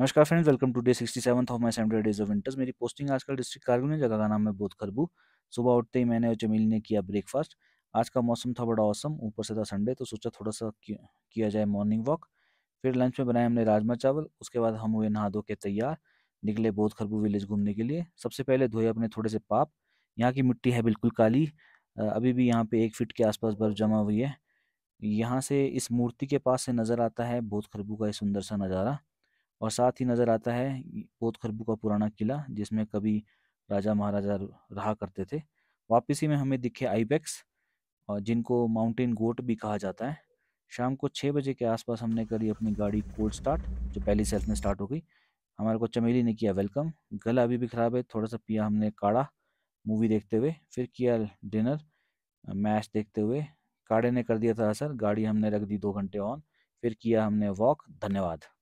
नमस्कार friends welcome to day sixty seventh of my seventy days of winters मेरी posting आजकल district Kargil में जगह का नाम है बोध खरबू सुबह उठते ही मैंने और जमील ने किया ब्रेकफास्ट आज का मौसम था बड़ा औसम ऊपर से था संडे तो सोचा थोड़ा सा किया जाए मॉर्निंग वॉक फिर लंच में बनाए हमने राजमा चावल उसके बाद हम हुए नहा धो के तैयार निकले बोध खरबू विलेज घूमने के लिए सबसे पहले धोए अपने थोड़े से पाप यहाँ की मिट्टी है बिल्कुल काली अभी भी यहाँ पे एक फिट के आसपास बर्फ जमा हुई है यहाँ से इस मूर्ति के पास से नज़र आता है बोध खरबू का सुंदर सा नज़ारा और साथ ही नज़र आता है पोत खरबू का पुराना किला जिसमें कभी राजा महाराजा रहा करते थे वापसी में हमें दिखे आईबैक्स और जिनको माउंटेन गोट भी कहा जाता है शाम को छः बजे के आसपास हमने करी अपनी गाड़ी कोल्ड स्टार्ट जो पहली सेल्फ में स्टार्ट हो गई हमारे को चमेली ने किया वेलकम गला अभी भी ख़राब है थोड़ा सा पिया हमने काढ़ा मूवी देखते हुए फिर किया डिनर मैच देखते हुए काढ़े ने कर दिया था असर गाड़ी हमने रख दी दो घंटे ऑन फिर किया हमने वॉक धन्यवाद